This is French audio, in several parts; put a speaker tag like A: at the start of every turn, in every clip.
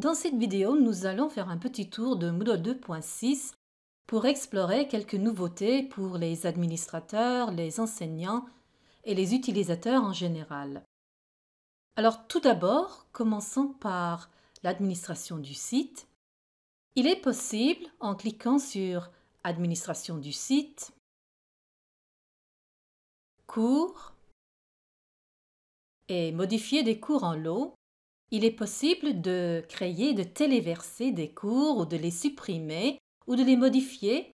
A: Dans cette vidéo, nous allons faire un petit tour de Moodle 2.6 pour explorer quelques nouveautés pour les administrateurs, les enseignants et les utilisateurs en général. Alors tout d'abord, commençons par l'administration du site. Il est possible, en cliquant sur Administration du site, Cours et modifier des cours en lot il est possible de créer, de téléverser des cours ou de les supprimer ou de les modifier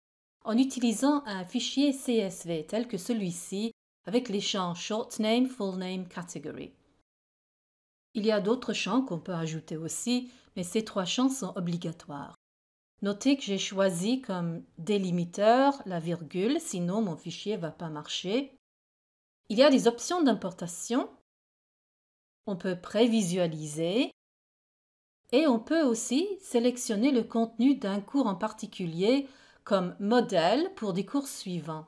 A: en utilisant un fichier CSV tel que celui-ci avec les champs Short Name, Full Name, Category. Il y a d'autres champs qu'on peut ajouter aussi, mais ces trois champs sont obligatoires. Notez que j'ai choisi comme délimiteur la virgule, sinon mon fichier ne va pas marcher. Il y a des options d'importation on peut prévisualiser et on peut aussi sélectionner le contenu d'un cours en particulier comme modèle pour des cours suivants.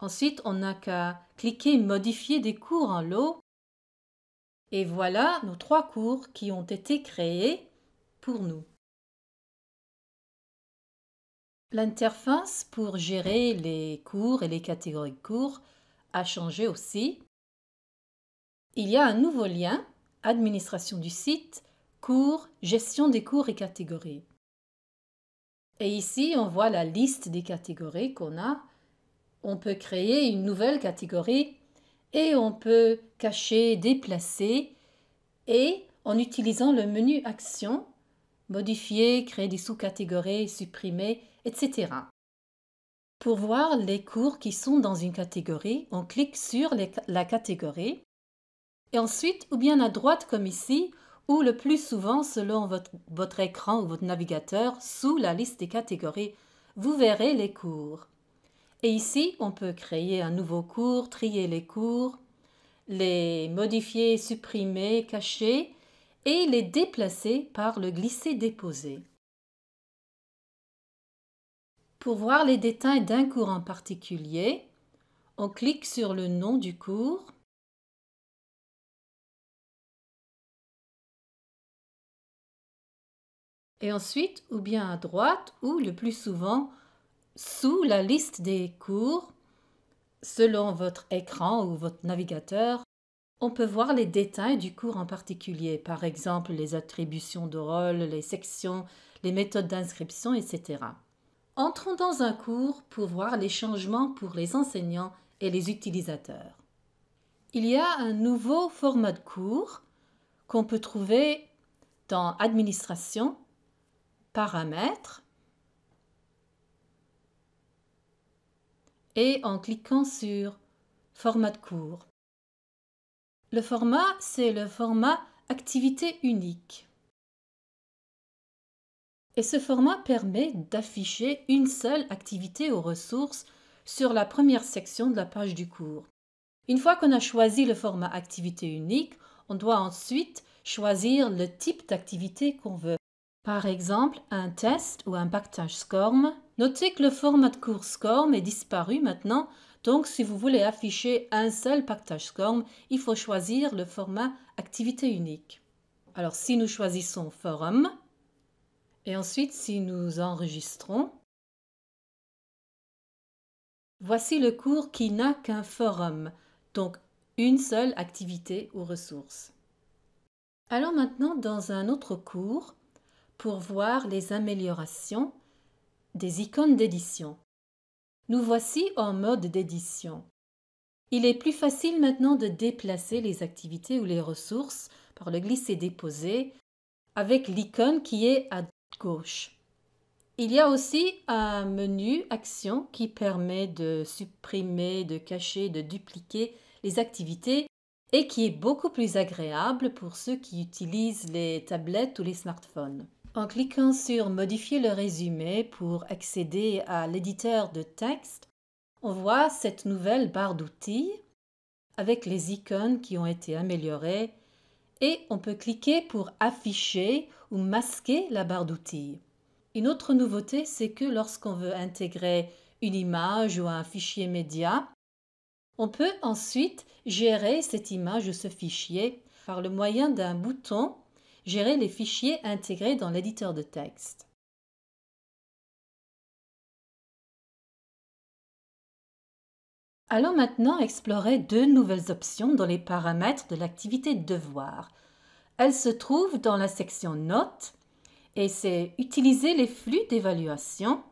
A: Ensuite, on n'a qu'à cliquer Modifier des cours en lot et voilà nos trois cours qui ont été créés pour nous. L'interface pour gérer les cours et les catégories de cours a changé aussi il y a un nouveau lien Administration du site, Cours, Gestion des cours et catégories. Et ici, on voit la liste des catégories qu'on a. On peut créer une nouvelle catégorie et on peut cacher, déplacer et en utilisant le menu Action, modifier, créer des sous-catégories, supprimer, etc. Pour voir les cours qui sont dans une catégorie, on clique sur la catégorie et ensuite, ou bien à droite comme ici, ou le plus souvent selon votre, écran ou votre navigateur, sous la liste des catégories, vous verrez les cours. Et ici, on peut créer un nouveau cours, trier les cours, les modifier, supprimer, cacher et les déplacer par le glisser-déposer. Pour voir les détails d'un cours en particulier, on clique sur le nom du cours et ensuite ou bien à droite ou le plus souvent sous la liste des cours. Selon votre écran ou votre navigateur, on peut voir les détails du cours en particulier, par exemple les attributions de rôle, les sections, les méthodes d'inscription, etc. Entrons dans un cours pour voir les changements pour les enseignants et les utilisateurs. Il y a un nouveau format de cours qu'on peut trouver dans Administration paramètres et en cliquant sur format de cours. Le format, c'est le format activité unique. Et ce format permet d'afficher une seule activité aux ressources sur la première section de la page du cours. Une fois qu'on a choisi le format activité unique, on doit ensuite choisir le type d'activité qu'on veut. Par exemple, un test ou un pactage SCORM. Notez que le format de cours SCORM est disparu maintenant, donc si vous voulez afficher un seul pactage SCORM, il faut choisir le format activité unique. Alors si nous choisissons forum, et ensuite si nous enregistrons, voici le cours qui n'a qu'un forum, donc une seule activité ou ressource. Allons maintenant dans un autre cours pour voir les améliorations des icônes d'édition. Nous voici en mode d'édition. Il est plus facile maintenant de déplacer les activités ou les ressources par le glisser-déposer avec l'icône qui est à gauche. Il y a aussi un menu Action qui permet de supprimer, de cacher, de dupliquer les activités et qui est beaucoup plus agréable pour ceux qui utilisent les tablettes ou les smartphones. En cliquant sur Modifier le résumé pour accéder à l'éditeur de texte, on voit cette nouvelle barre d'outils avec les icônes qui ont été améliorées et on peut cliquer pour afficher ou masquer la barre d'outils. Une autre nouveauté, c'est que lorsqu'on veut intégrer une image ou un fichier média, on peut ensuite gérer cette image ou ce fichier par le moyen d'un bouton gérer les fichiers intégrés dans l'éditeur de texte. Allons maintenant explorer deux nouvelles options dans les paramètres de l'activité devoir. Elles se trouvent dans la section Notes et c'est Utiliser les flux d'évaluation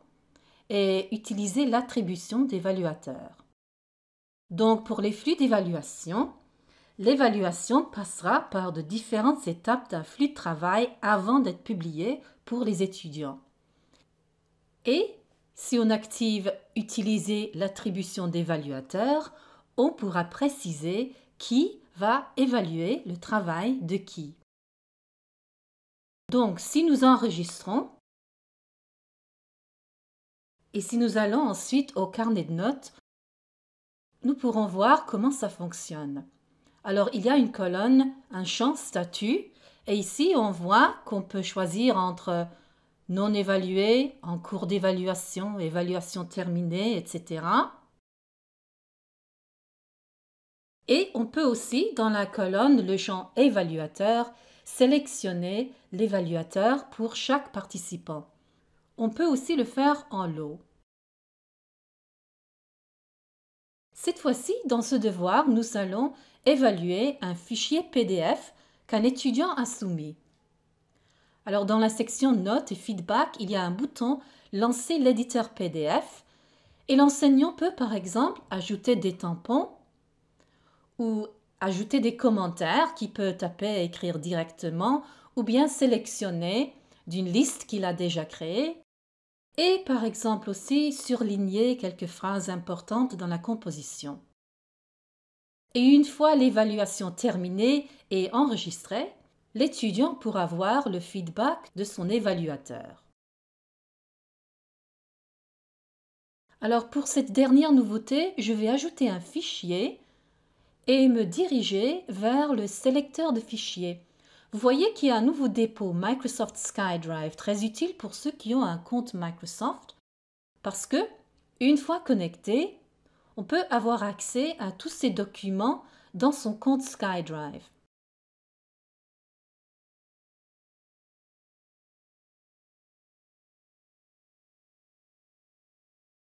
A: et Utiliser l'attribution d'évaluateur. Donc pour les flux d'évaluation, L'évaluation passera par de différentes étapes d'un flux de travail avant d'être publiée pour les étudiants. Et si on active Utiliser l'attribution d'évaluateur, on pourra préciser qui va évaluer le travail de qui. Donc, si nous enregistrons, et si nous allons ensuite au carnet de notes, nous pourrons voir comment ça fonctionne. Alors il y a une colonne, un champ statut, et ici on voit qu'on peut choisir entre non évalué, en cours d'évaluation, évaluation terminée, etc. Et on peut aussi, dans la colonne, le champ évaluateur, sélectionner l'évaluateur pour chaque participant. On peut aussi le faire en lot. Cette fois-ci, dans ce devoir, nous allons évaluer un fichier PDF qu'un étudiant a soumis. Alors dans la section Notes et Feedback, il y a un bouton Lancer l'éditeur PDF et l'enseignant peut par exemple ajouter des tampons ou ajouter des commentaires qu'il peut taper et écrire directement ou bien sélectionner d'une liste qu'il a déjà créée et par exemple aussi surligner quelques phrases importantes dans la composition. Et une fois l'évaluation terminée et enregistrée, l'étudiant pourra voir le feedback de son évaluateur. Alors pour cette dernière nouveauté, je vais ajouter un fichier et me diriger vers le sélecteur de fichiers vous voyez qu'il y a un nouveau dépôt Microsoft SkyDrive, très utile pour ceux qui ont un compte Microsoft, parce que, une fois connecté, on peut avoir accès à tous ces documents dans son compte SkyDrive.